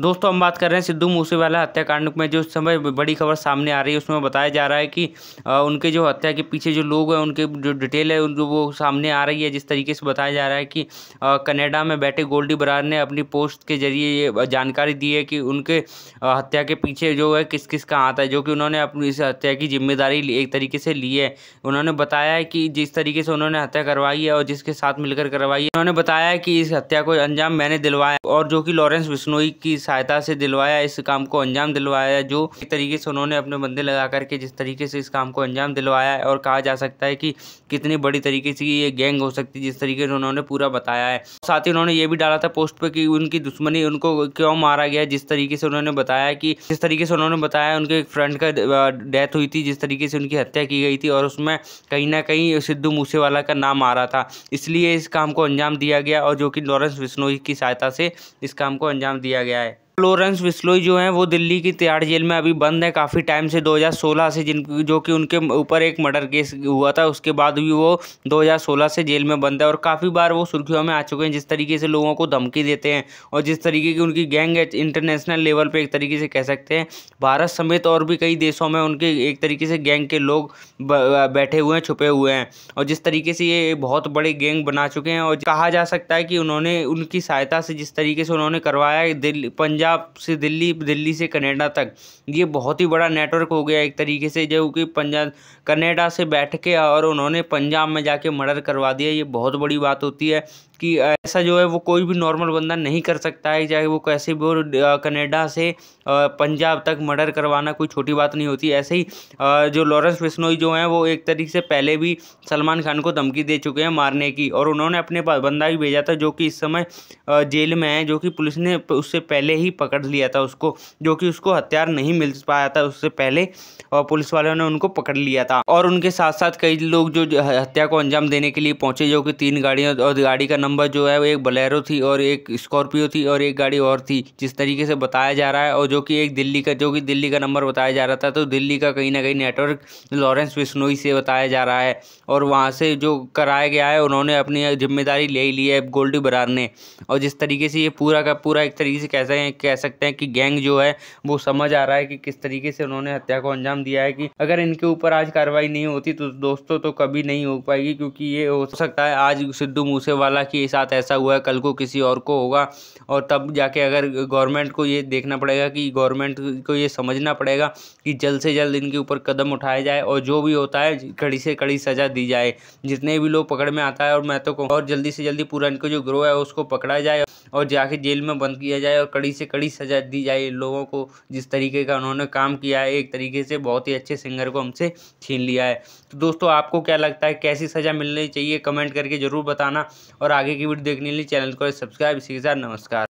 दोस्तों हम बात कर रहे हैं सिद्धू मूसेवाला हत्याकांड में जो इस समय बड़ी खबर सामने आ रही है उसमें बताया जा रहा है कि उनके जो हत्या के पीछे जो लोग हैं उनके जो डिटेल है उनको वो सामने आ रही है जिस तरीके से बताया जा रहा है कि कनाडा में बैठे गोल्डी बरार ने अपनी पोस्ट के जरिए ये जानकारी दी है कि उनके हत्या के पीछे जो है किस किस का हाथ है जो कि उन्होंने अपनी इस हत्या की जिम्मेदारी एक तरीके से ली है उन्होंने बताया है कि जिस तरीके से उन्होंने हत्या करवाई है और जिसके साथ मिलकर करवाई है उन्होंने बताया है कि इस हत्या को अंजाम मैंने दिलवाया और जो कि लॉरेंस बिश्नोई की सहायता से दिलवाया इस काम को अंजाम दिलवाया जो एक तरीके से उन्होंने अपने बंदे लगा करके जिस तरीके से इस काम को अंजाम दिलवाया है और कहा जा सकता है कि कितनी बड़ी तरीके से ये गैंग हो सकती है जिस तरीके से उन्होंने पूरा बताया है साथ ही उन्होंने ये भी डाला था पोस्ट पर कि उनकी दुश्मनी उनको क्यों मारा गया जिस तरीके से उन्होंने बताया कि जिस तरीके से उन्होंने बताया उनके एक फ्रेंड का डेथ हुई थी जिस तरीके से उनकी हत्या की गई थी और उसमें कहीं ना कहीं सिद्धू मूसेवाला का नाम आ रहा था इसलिए इस काम को अंजाम दिया गया और जो कि लॉरेंस बिश्नोई की सहायता से इस काम को अंजाम दिया गया है फ्लोरेंस विस्लोई जो हैं वो दिल्ली की तिहाड़ जेल में अभी बंद है काफ़ी टाइम से 2016 से जिन जो कि उनके ऊपर एक मर्डर केस हुआ था उसके बाद भी वो 2016 से जेल में बंद है और काफ़ी बार वो सुर्खियों में आ चुके हैं जिस तरीके से लोगों को धमकी देते हैं और जिस तरीके की उनकी गैंग इंटरनेशनल लेवल पर एक तरीके से कह सकते हैं भारत समेत और भी कई देशों में उनके एक तरीके से गैंग के लोग बैठे हुए हैं छुपे हुए हैं और जिस तरीके से ये बहुत बड़े गैंग बना चुके हैं और कहा जा सकता है कि उन्होंने उनकी सहायता से जिस तरीके से उन्होंने करवाया दिल्ली पंजाब पंजाब से दिल्ली दिल्ली से कनाडा तक ये बहुत ही बड़ा नेटवर्क हो गया एक तरीके से जो कि पंजाब कनाडा से बैठ के और उन्होंने पंजाब में जाके मर्डर करवा दिया ये बहुत बड़ी बात होती है कि ऐसा जो है वो कोई भी नॉर्मल बंदा नहीं कर सकता है चाहे वो कैसे भी कनाडा से पंजाब तक मर्डर करवाना कोई छोटी बात नहीं होती ऐसे ही जो लॉरेंस बिश्नोई जो हैं वो एक तरीके से पहले भी सलमान खान को धमकी दे चुके हैं मारने की और उन्होंने अपने बंदा ही भेजा था जो कि इस समय जेल में है जो कि पुलिस ने उससे पहले ही पकड़ लिया था उसको जो कि उसको हथियार नहीं मिल पाया था उससे पहले और पुलिस वालों ने उनको पकड़ लिया था और उनके साथ साथ कई लोग जो हत्या को अंजाम देने के लिए पहुंचे जो कि तीन गाड़ियां और गाड़ी का नंबर जो है वो एक बलेरो थी और एक स्कॉर्पियो थी और एक गाड़ी और थी जिस तरीके से बताया जा रहा है और जो कि एक दिल्ली का जो कि दिल्ली का नंबर बताया जा रहा था तो दिल्ली का कहीं ना कहीं नेटवर्क लॉरेंस बिश्नोई से बताया जा रहा है और वहाँ से जो कराया गया है उन्होंने अपनी जिम्मेदारी ले ली है गोल्डी बरार ने और जिस तरीके से ये पूरा का पूरा एक तरीके से कह सकें कह सकते हैं कि गैंग जो है वो समझ आ रहा है कि किस तरीके से उन्होंने हत्या को अंजाम दिया है कि अगर इनके ऊपर आज कार्रवाई नहीं होती तो दोस्तों तो कभी नहीं हो पाएगी क्योंकि ये हो सकता है आज सिद्धू मूसेवाला के साथ ऐसा हुआ है कल को किसी और को होगा और तब जाके अगर गवर्नमेंट को ये देखना पड़ेगा कि गवर्नमेंट को ये समझना पड़ेगा कि जल्द से जल्द इनके ऊपर कदम उठाया जाए और जो भी होता है कड़ी से कड़ी सज़ा दी जाए जितने भी लोग पकड़ में आता है और मैं तो और जल्दी से जल्दी पूरा इनको जो ग्रोह है उसको पकड़ा जाए और जाके जेल में बंद किया जाए और कड़ी से कड़ी सजा दी जाए इन लोगों को जिस तरीके का उन्होंने काम किया है एक तरीके से बहुत ही अच्छे सिंगर को हमसे छीन लिया है तो दोस्तों आपको क्या लगता है कैसी सज़ा मिलनी चाहिए कमेंट करके ज़रूर बताना और आगे की वीडियो देखने के लिए चैनल को सब्सक्राइब इसी के साथ नमस्कार